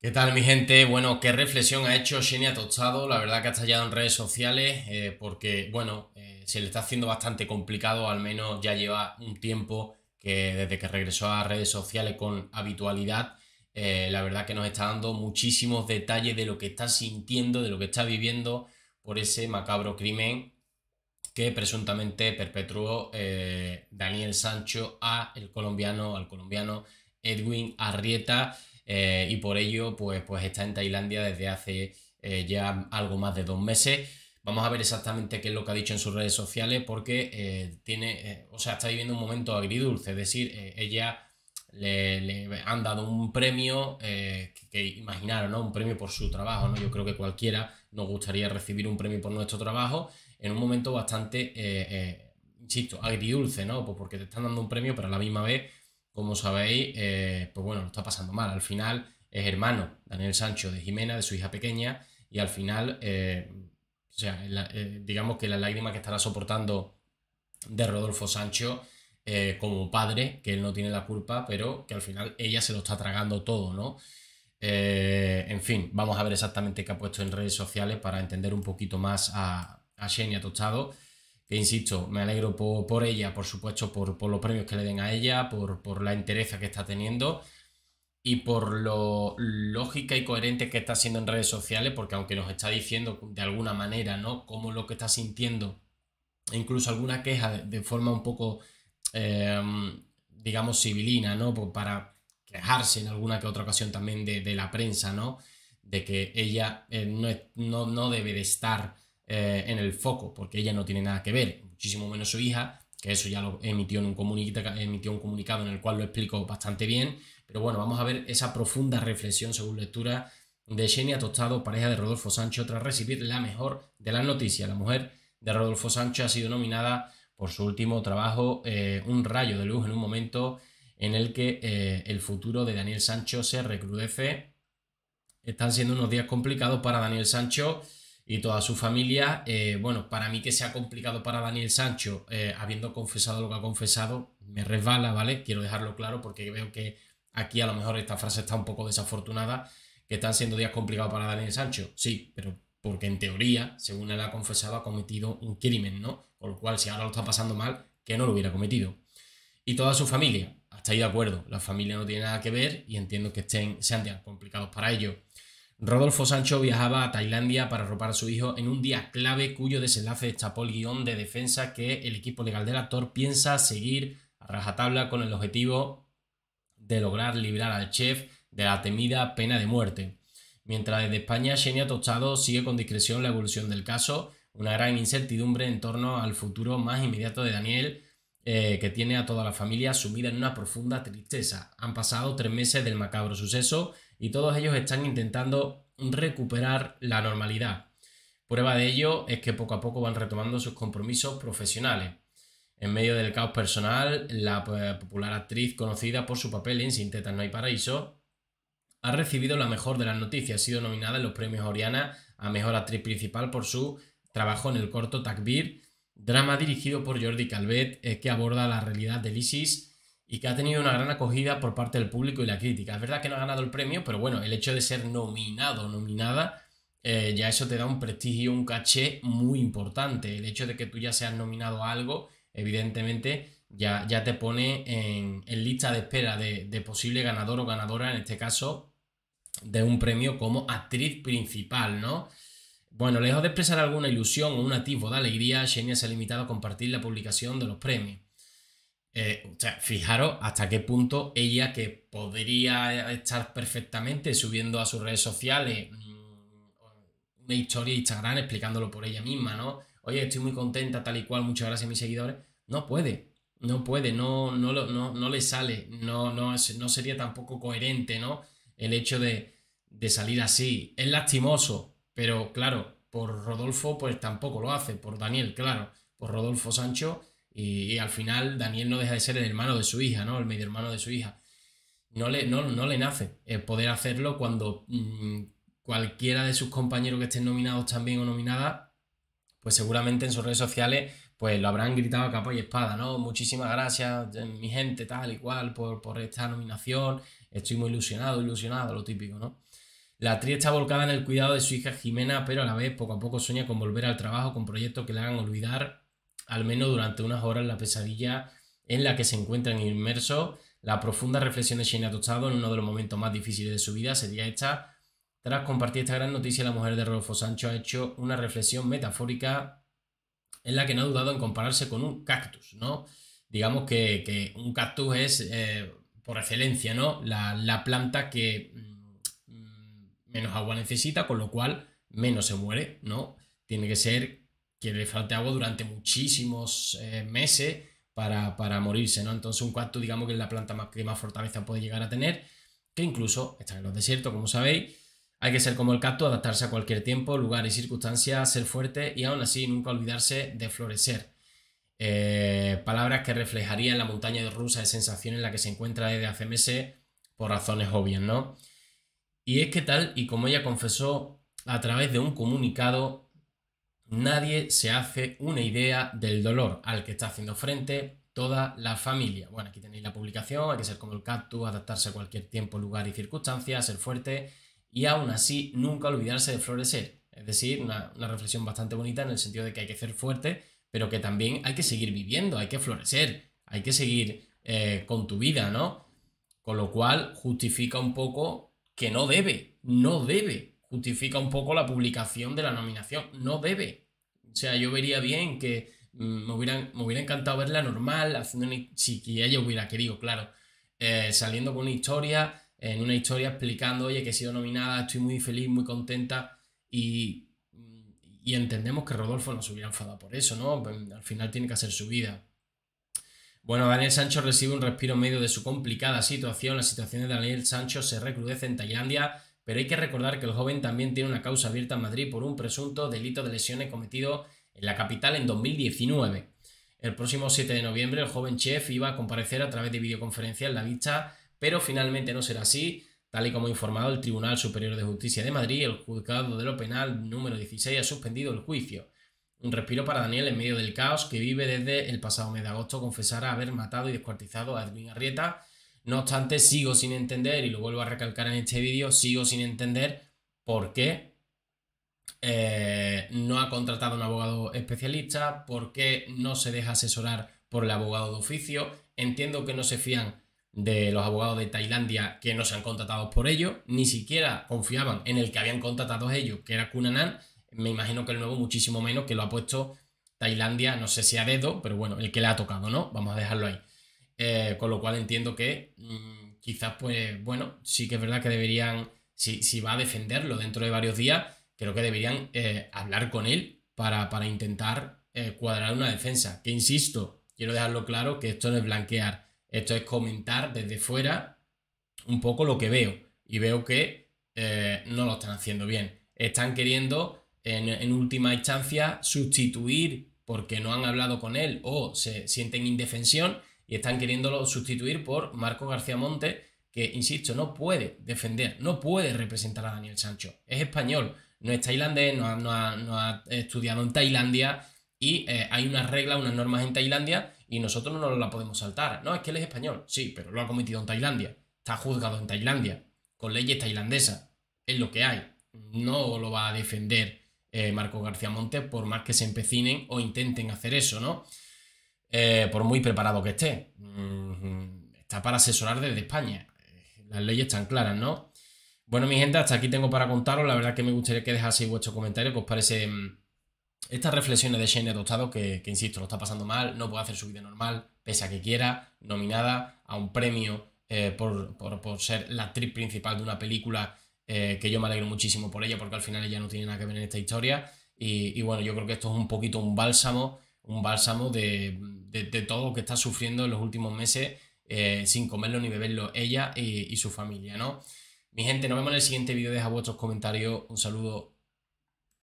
¿Qué tal mi gente? Bueno, qué reflexión ha hecho Xenia Tostado? la verdad que ha estallado en redes sociales eh, porque, bueno, eh, se le está haciendo bastante complicado, al menos ya lleva un tiempo que desde que regresó a redes sociales con habitualidad, eh, la verdad que nos está dando muchísimos detalles de lo que está sintiendo, de lo que está viviendo por ese macabro crimen que presuntamente perpetuó Daniel Sancho a el colombiano, al colombiano Edwin Arrieta. Eh, y por ello pues, pues está en Tailandia desde hace eh, ya algo más de dos meses. Vamos a ver exactamente qué es lo que ha dicho en sus redes sociales porque eh, tiene, o sea, está viviendo un momento agridulce, es decir, ella le, han dado un premio que, que imaginaron, ¿no? Un premio por su trabajo, ¿no? Yo creo que cualquiera nos gustaría recibir un premio por nuestro trabajo en un momento bastante, insisto, agridulce, ¿no? Pues porque te están dando un premio, pero a la misma vez como sabéis, eh, pues bueno, lo está pasando mal. Al final es hermano Daniel Sancho de Jimena, de su hija pequeña, y al final, eh, o sea, eh, digamos que la lágrima que estará soportando de Rodolfo Sancho como padre, que él no tiene la culpa, pero que al final ella se lo está tragando todo, ¿no? en fin, vamos a ver exactamente qué ha puesto en redes sociales para entender un poquito más a, a Xenia Tostado. E insisto, me alegro por, ella, por supuesto, por, por, los premios que le den a ella, por, por la entereza que está teniendo y por lo lógica y coherente que está siendo en redes sociales, porque aunque nos está diciendo de alguna manera, ¿no? Como lo que está sintiendo, incluso alguna queja de forma un poco, em, digamos, civilina, ¿no? para quejarse en alguna que otra ocasión también de, la prensa, ¿no? De que ella eh, no, no, no debe de estar eh, en el foco, porque ella no tiene nada que ver, muchísimo menos su hija, que eso ya lo emitió, en un emitió un comunicado en el cual lo explicó bastante bien, pero bueno, vamos a ver esa profunda reflexión según lectura de Xenia Tostado, pareja de Rodolfo Sancho, tras recibir la mejor de las noticias. La mujer de Rodolfo Sancho ha sido nominada por su último trabajo, eh, Un rayo de luz en un momento en el que eh, el futuro de Daniel Sancho se recrudece. Están siendo unos días complicados para Daniel Sancho y toda su familia. Eh, bueno, para mí que sea complicado para Daniel Sancho, eh, habiendo confesado lo que ha confesado, me resbala, ¿vale? Quiero dejarlo claro porque veo que aquí a lo mejor esta frase está un poco desafortunada, que están siendo días complicados para Daniel Sancho. Sí, pero porque en teoría, según él ha confesado, ha cometido un crimen, ¿no? Con lo cual, si ahora lo está pasando mal, que no lo hubiera cometido. Y toda su familia, hasta ahí de acuerdo, la familia no tiene nada que ver y entiendo que estén, sean días complicados para ellos. Rodolfo Sancho viajaba a Tailandia para robar a su hijo en un día clave cuyo desenlace destapó el guión de defensa que el equipo legal del actor piensa seguir a rajatabla con el objetivo de lograr librar al chef de la temida pena de muerte. Mientras desde España, Xenia Tostado sigue con discreción la evolución del caso, una gran incertidumbre en torno al futuro más inmediato de Daniel, eh, que tiene a toda la familia sumida en una profunda tristeza. Han pasado tres meses del macabro suceso y todos ellos están intentando recuperar la normalidad. Prueba de ello es que poco a poco van retomando sus compromisos profesionales. En medio del caos personal, la pues, popular actriz conocida por su papel en Sinteta no hay paraíso ha recibido la mejor de las noticias, ha sido nominada en los premios Oriana a mejor actriz principal por su trabajo en el corto Takbir, drama dirigido por Jordi Calvet eh, que aborda la realidad del ISIS y que ha tenido una gran acogida por parte del público y la crítica. Es verdad que no ha ganado el premio, pero bueno, el hecho de ser nominado o nominada, eh, ya eso te da un prestigio, un caché muy importante. El hecho de que tú ya seas nominado a algo, evidentemente, ya, ya te pone en, lista de espera de, posible ganador o ganadora, en este caso, de un premio como actriz principal, ¿no? Bueno, lejos de expresar alguna ilusión o un atisbo de alegría, Xenia se ha limitado a compartir la publicación de los premios. Eh, fijaros hasta qué punto ella, que podría estar perfectamente subiendo a sus redes sociales mm, una historia de Instagram explicándolo por ella misma, ¿no? Oye, estoy muy contenta, tal y cual, muchas gracias a mis seguidores. No puede, no puede, no, no, no, no le sale, no, no, no sería tampoco coherente, ¿no? El hecho de salir así. Es lastimoso, pero claro, por Rodolfo, pues tampoco lo hace, por Daniel, claro, por Rodolfo Sancho y, al final Daniel no deja de ser el hermano de su hija, ¿no? El medio hermano de su hija. No le, no, le nace el eh, poder hacerlo cuando mm, cualquiera de sus compañeros que estén nominados también o nominada pues seguramente en sus redes sociales pues lo habrán gritado a capa y espada, ¿no? Muchísimas gracias, eh, mi gente, tal y cual, por, por esta nominación. Estoy muy ilusionado, ilusionado, lo típico, ¿no? La actriz está volcada en el cuidado de su hija Jimena, pero a la vez poco a poco sueña con volver al trabajo, con proyectos que le hagan olvidar al menos durante unas horas, la pesadilla en la que se encuentran inmersos. La profunda reflexión de ha Tostado en uno de los momentos más difíciles de su vida sería esta. Tras compartir esta gran noticia, la mujer de Rolfo Sancho ha hecho una reflexión metafórica en la que no ha dudado en compararse con un cactus, ¿no? Digamos que, un cactus es, eh, por excelencia, ¿no? La, planta que mm, mm, menos agua necesita, con lo cual menos se muere, ¿no? Tiene que ser que le agua durante muchísimos eh, meses para, morirse, ¿no? Entonces un cactus, digamos que es la planta que más fortaleza puede llegar a tener, que incluso está en los desiertos, como sabéis. Hay que ser como el cactus, adaptarse a cualquier tiempo, lugar y circunstancia, ser fuerte y aún así nunca olvidarse de florecer. Eh, palabras que reflejarían la montaña de rusa de sensación en la que se encuentra desde hace meses por razones obvias, ¿no? Y es que tal y como ella confesó a través de un comunicado nadie se hace una idea del dolor al que está haciendo frente toda la familia. Bueno, aquí tenéis la publicación, hay que ser como el cactus, adaptarse a cualquier tiempo, lugar y circunstancia, ser fuerte y aún así nunca olvidarse de florecer. Es decir, una, reflexión bastante bonita en el sentido de que hay que ser fuerte, pero que también hay que seguir viviendo, hay que florecer, hay que seguir eh, con tu vida, ¿no? Con lo cual justifica un poco que no debe, no debe justifica un poco la publicación de la nominación. No debe. O sea, yo vería bien que mm, me, me hubiera encantado verla normal, haciendo si ella hubiera querido, claro, eh, saliendo con una historia, en una historia explicando, oye, que he sido nominada, estoy muy feliz, muy contenta y, entendemos que Rodolfo no se hubiera enfadado por eso, ¿no? Pues, al final tiene que hacer su vida. Bueno, Daniel Sancho recibe un respiro medio de su complicada situación. la situación de Daniel Sancho se recrudece en Tailandia pero hay que recordar que el joven también tiene una causa abierta en Madrid por un presunto delito de lesiones cometido en la capital en 2019. El próximo 7 de noviembre el joven chef iba a comparecer a través de videoconferencia en la vista, pero finalmente no será así. Tal y como ha informado el Tribunal Superior de Justicia de Madrid, el juzgado de lo penal número 16 ha suspendido el juicio. Un respiro para Daniel en medio del caos que vive desde el pasado mes de agosto confesará haber matado y descuartizado a Edwin Arrieta, no obstante, sigo sin entender, y lo vuelvo a recalcar en este vídeo, sigo sin entender por qué eh, no ha contratado un abogado especialista, por qué no se deja asesorar por el abogado de oficio. Entiendo que no se fían de los abogados de Tailandia que no se han contratado por ellos, ni siquiera confiaban en el que habían contratado ellos, que era Kunanan. Me imagino que el nuevo muchísimo menos que lo ha puesto Tailandia, no sé si ha dedo, pero bueno, el que le ha tocado, ¿no? Vamos a dejarlo ahí. Eh, con lo cual entiendo que mm, quizás, pues bueno, sí que es verdad que deberían, si, va a defenderlo dentro de varios días, creo que deberían eh, hablar con él para, intentar eh, cuadrar una defensa. Que insisto, quiero dejarlo claro que esto no es blanquear, esto es comentar desde fuera un poco lo que veo. Y veo que no lo están haciendo bien. Están queriendo, en, en última instancia, sustituir porque no han hablado con él o se sienten indefensión y están queriéndolo sustituir por Marco García Monte, que, insisto, no puede defender, no puede representar a Daniel Sancho. Es español, no es tailandés, no ha, estudiado en Tailandia y eh, hay unas reglas, unas normas en Tailandia y nosotros no nos la podemos saltar. No, es que él es español, sí, pero lo ha cometido en Tailandia, está juzgado en Tailandia, con leyes tailandesas, es lo que hay. No lo va a defender eh, Marco García Monte por más que se empecinen o intenten hacer eso, ¿no? Eh, por muy preparado que esté. Mm, está para asesorar desde España. Eh, las leyes están claras, ¿no? Bueno, mi gente, hasta aquí tengo para contaros. La verdad que me gustaría que dejaseis vuestro comentario, que os parece mm, estas reflexiones de Shane Adoptado que, insisto, lo está pasando mal, no puede hacer su vida normal, pese a que quiera, nominada a un premio eh, por, ser la actriz principal de una película que yo me alegro muchísimo por ella, porque al final ella no tiene nada que ver en esta historia. y bueno, yo creo que esto es un poquito un bálsamo un bálsamo de, todo lo que está sufriendo en los últimos meses eh, sin comerlo ni beberlo ella y, su familia, ¿no? Mi gente, nos vemos en el siguiente vídeo. Deja vuestros comentarios. Un saludo.